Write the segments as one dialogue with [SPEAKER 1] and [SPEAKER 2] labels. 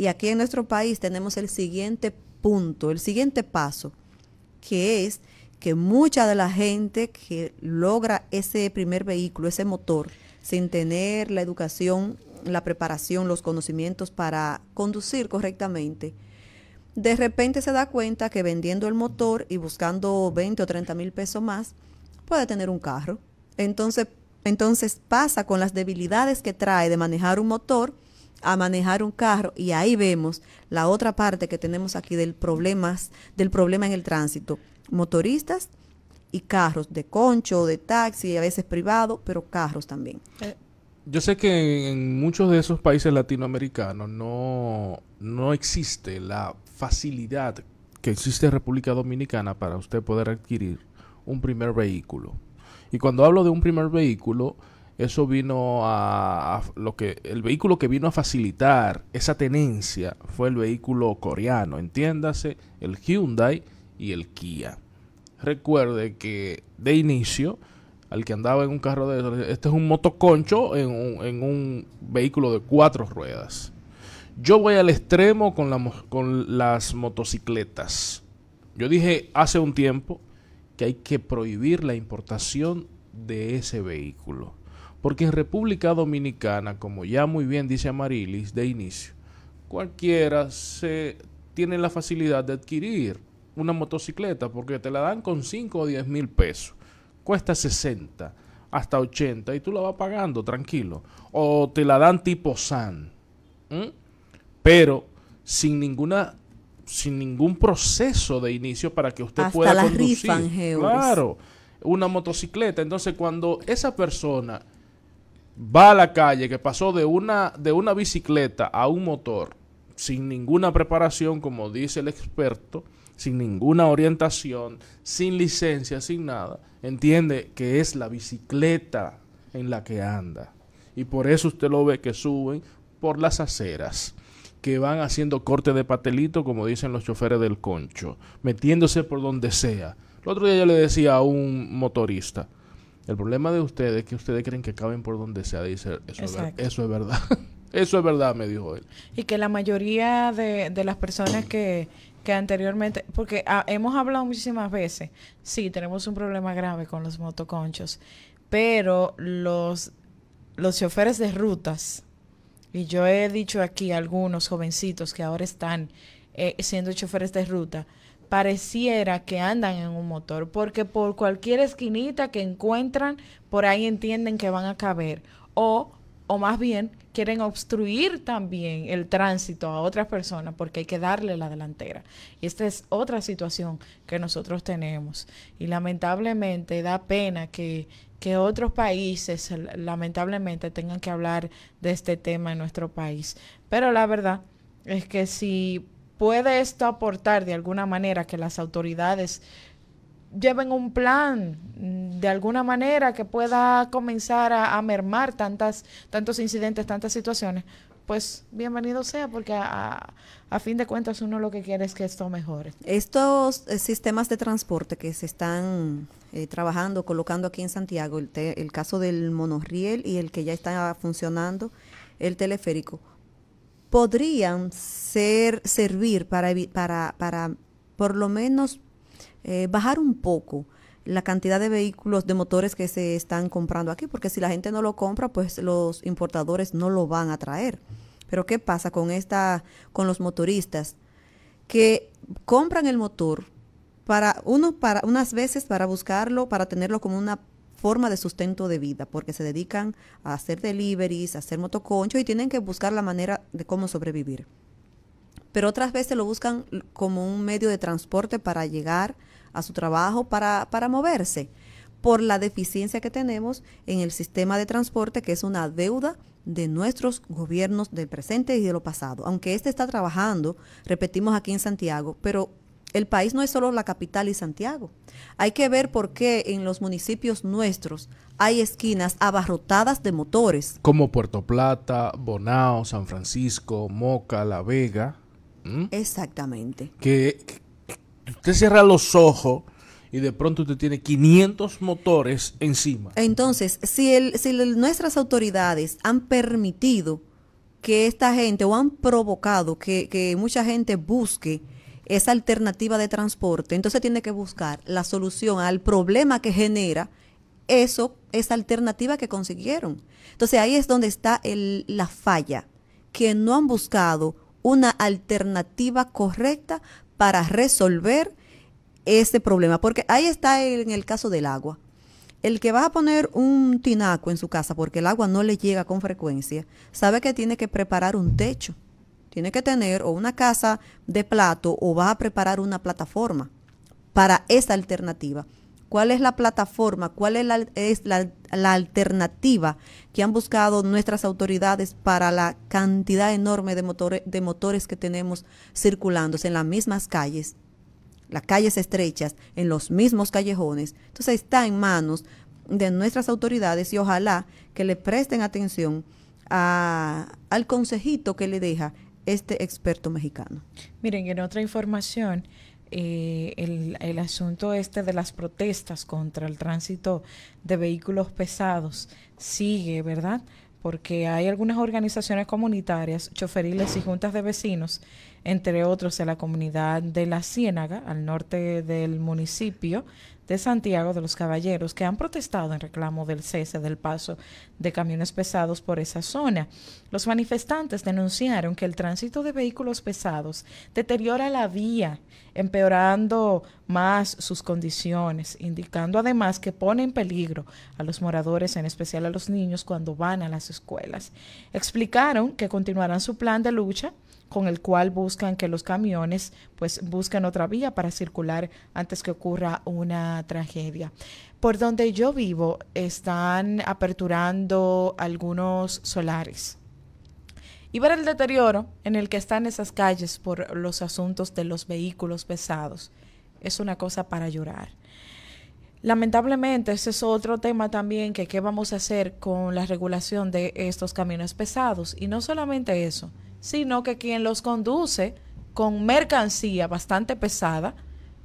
[SPEAKER 1] Y aquí en nuestro país tenemos el siguiente punto, el siguiente paso, que es que mucha de la gente que logra ese primer vehículo, ese motor, sin tener la educación, la preparación, los conocimientos para conducir correctamente, de repente se da cuenta que vendiendo el motor y buscando 20 o 30 mil pesos más, puede tener un carro. Entonces, entonces pasa con las debilidades que trae de manejar un motor, a manejar un carro y ahí vemos la otra parte que tenemos aquí del problema, del problema en el tránsito, motoristas y carros de concho, de taxi, a veces privado, pero carros también. Eh.
[SPEAKER 2] Yo sé que en muchos de esos países latinoamericanos no, no existe la facilidad que existe en República Dominicana para usted poder adquirir un primer vehículo. Y cuando hablo de un primer vehículo, eso vino a, lo que el vehículo que vino a facilitar esa tenencia fue el vehículo coreano, entiéndase, el Hyundai y el Kia. Recuerde que de inicio al que andaba en un carro de este es un motoconcho en un, vehículo de cuatro ruedas. Yo voy al extremo con las motocicletas. Yo dije hace un tiempo que hay que prohibir la importación de ese vehículo porque en República Dominicana, como ya muy bien dice Amarilis de inicio, cualquiera se tiene la facilidad de adquirir una motocicleta porque te la dan con 5 o 10 mil pesos. Cuesta 60 hasta 80 y tú la vas pagando tranquilo. O te la dan tipo SAN. Pero sin ninguna sin ningún proceso de inicio para que usted pueda la conducir. claro, una motocicleta. Entonces, cuando esa persona va a la calle, que pasó de una, de una bicicleta a un motor, sin ninguna preparación, como dice el experto, sin ninguna orientación, sin licencia, sin nada, entiende que es la bicicleta en la que anda. Y por eso usted lo ve que suben por las aceras, que van haciendo corte de patelito, como dicen los choferes del concho, metiéndose por donde sea. El otro día yo le decía a un motorista, el problema de ustedes es que ustedes creen que caben por donde sea, dice. Eso, es, eso es verdad. eso es verdad, me dijo él.
[SPEAKER 3] Y que la mayoría de, las personas que, que anteriormente, porque ah, hemos hablado muchísimas veces, sí, tenemos un problema grave con los motoconchos, pero los, los choferes de rutas, y yo he dicho aquí algunos jovencitos que ahora están eh, siendo choferes de ruta, pareciera que andan en un motor, porque por cualquier esquinita que encuentran, por ahí entienden que van a caber, o, o más bien quieren obstruir también el tránsito a otras personas porque hay que darle la delantera. Y esta es otra situación que nosotros tenemos. Y lamentablemente da pena que, que otros países lamentablemente tengan que hablar de este tema en nuestro país. Pero la verdad es que si ¿Puede esto aportar de alguna manera que las autoridades lleven un plan mm, de alguna manera que pueda comenzar a, mermar tantas, tantos incidentes, tantas situaciones? Pues bienvenido sea, porque a, fin de cuentas uno lo que quiere es que esto mejore.
[SPEAKER 1] Estos eh, sistemas de transporte que se están eh, trabajando, colocando aquí en Santiago, el, el caso del monorriel y el que ya está funcionando, el teleférico, podrían ser, servir para, para, para por lo menos eh, bajar un poco la cantidad de vehículos, de motores que se están comprando aquí, porque si la gente no lo compra, pues los importadores no lo van a traer. Pero ¿qué pasa con esta, con los motoristas? Que compran el motor para para unas veces para buscarlo, para tenerlo como una forma de sustento de vida, porque se dedican a hacer deliveries, a hacer motoconchos y tienen que buscar la manera de cómo sobrevivir. Pero otras veces lo buscan como un medio de transporte para llegar a su trabajo, para, para moverse, por la deficiencia que tenemos en el sistema de transporte, que es una deuda de nuestros gobiernos del presente y de lo pasado. Aunque este está trabajando, repetimos aquí en Santiago, pero el país no es solo la capital y Santiago. Hay que ver por qué en los municipios nuestros hay esquinas abarrotadas
[SPEAKER 2] de motores. Como Puerto Plata, Bonao, San Francisco, Moca, La Vega. Exactamente. Que, usted cierra los ojos y de pronto usted tiene 500 motores encima.
[SPEAKER 1] Entonces, si, nuestras autoridades han permitido que esta gente o han provocado que mucha gente busque esa alternativa de transporte, entonces tiene que buscar la solución al problema que genera eso, esa alternativa que consiguieron. Entonces ahí es donde está la falla, que no han buscado una alternativa correcta para resolver ese problema, porque ahí está en el caso del agua. El que va a poner un tinaco en su casa porque el agua no le llega con frecuencia, sabe que tiene que preparar un techo tiene que tener o una casa de plato o va a preparar una plataforma para esa alternativa. ¿Cuál es la plataforma? ¿Cuál es la, alternativa que han buscado nuestras autoridades para la cantidad enorme de, motores que tenemos circulándose en las mismas calles? las calles estrechas, en los mismos callejones. Entonces está en manos de nuestras autoridades y ojalá que le presten atención al consejito que le deja este experto mexicano.
[SPEAKER 3] Miren, en otra información, eh, el, el, asunto este de las protestas contra el tránsito de vehículos pesados sigue, ¿verdad? Porque hay algunas organizaciones comunitarias, choferiles y juntas de vecinos, entre otros en la comunidad de La Ciénaga, al norte del municipio de Santiago de los Caballeros que han protestado en reclamo del cese del paso de camiones pesados por esa zona. Los manifestantes denunciaron que el tránsito de vehículos pesados deteriora la vía, empeorando más sus condiciones, indicando además que pone en peligro a los moradores, en especial a los niños, cuando van a las escuelas. Explicaron que continuarán su plan de lucha con el cual buscan que los camiones pues busquen otra vía para circular antes que ocurra una tragedia. Por donde yo vivo están aperturando algunos solares y ver el deterioro en el que están esas calles por los asuntos de los vehículos pesados es una cosa para llorar. Lamentablemente, ese es otro tema también que qué vamos a hacer con la regulación de estos camiones pesados. Y no solamente eso, sino que quien los conduce con mercancía bastante pesada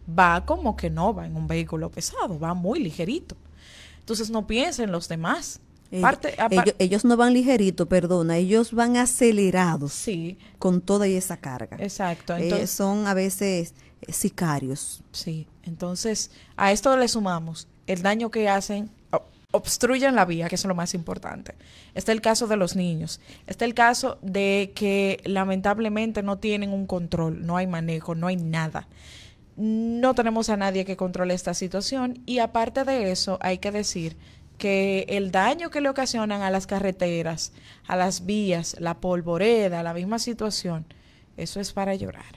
[SPEAKER 3] va como que no va en un vehículo pesado, va muy ligerito. Entonces no piensen los demás. ellos,
[SPEAKER 1] no van ligerito, perdona, ellos van acelerados sí. con toda esa carga. Exacto. Eh, entonces, son a veces sicarios. Sí,
[SPEAKER 3] entonces a esto le sumamos el daño que hacen obstruyen la vía, que es lo más importante. Está el caso de los niños. Está el caso de que lamentablemente no tienen un control, no hay manejo, no hay nada. No tenemos a nadie que controle esta situación y aparte de eso hay que decir que el daño que le ocasionan a las carreteras, a las vías, la polvoreda, la misma situación, eso es para llorar.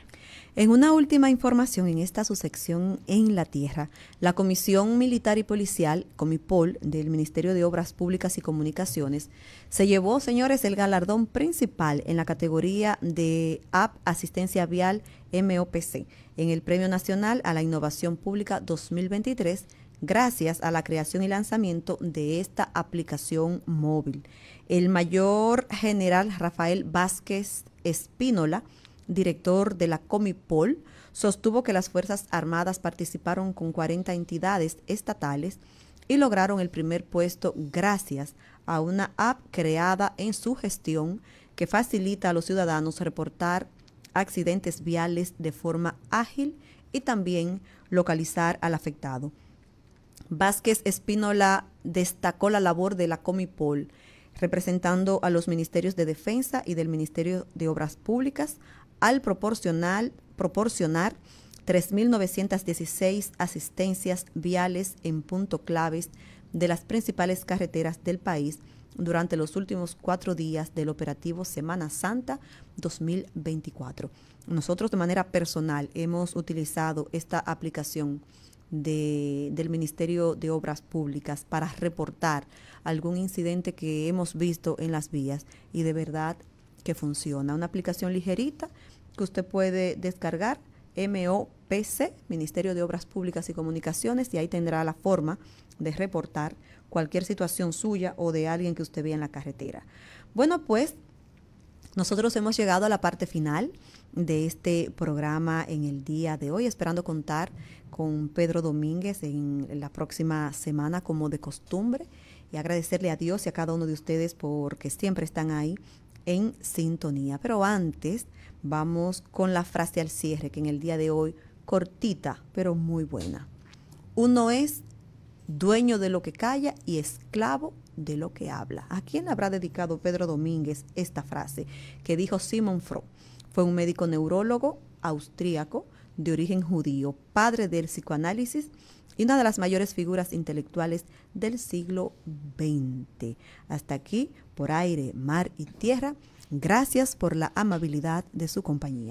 [SPEAKER 3] En una última información, en esta su
[SPEAKER 1] sección en la tierra, la Comisión Militar y Policial, Comipol, del Ministerio de Obras Públicas y Comunicaciones, se llevó, señores, el galardón principal en la categoría de App Asistencia Vial MOPC en el Premio Nacional a la Innovación Pública 2023 gracias a la creación y lanzamiento de esta aplicación móvil. El mayor general Rafael Vázquez Espínola director de la Comipol, sostuvo que las Fuerzas Armadas participaron con 40 entidades estatales y lograron el primer puesto gracias a una app creada en su gestión que facilita a los ciudadanos reportar accidentes viales de forma ágil y también localizar al afectado. Vázquez Espínola destacó la labor de la Comipol, representando a los ministerios de Defensa y del Ministerio de Obras Públicas, al proporcional, proporcionar 3.916 asistencias viales en punto claves de las principales carreteras del país durante los últimos cuatro días del operativo Semana Santa 2024. Nosotros de manera personal hemos utilizado esta aplicación de, del Ministerio de Obras Públicas para reportar algún incidente que hemos visto en las vías y de verdad que funciona. Una aplicación ligerita que usted puede descargar, MOPC, Ministerio de Obras Públicas y Comunicaciones, y ahí tendrá la forma de reportar cualquier situación suya o de alguien que usted vea en la carretera. Bueno, pues nosotros hemos llegado a la parte final de este programa en el día de hoy, esperando contar con Pedro Domínguez en la próxima semana como de costumbre y agradecerle a Dios y a cada uno de ustedes porque siempre están ahí en sintonía. Pero antes vamos con la frase al cierre, que en el día de hoy, cortita, pero muy buena. Uno es dueño de lo que calla y esclavo de lo que habla. ¿A quién habrá dedicado Pedro Domínguez esta frase que dijo Simon Froh? Fue un médico neurólogo austríaco de origen judío, padre del psicoanálisis y una de las mayores figuras intelectuales del siglo XX. Hasta aquí, por aire, mar y tierra, gracias por la amabilidad de su compañía.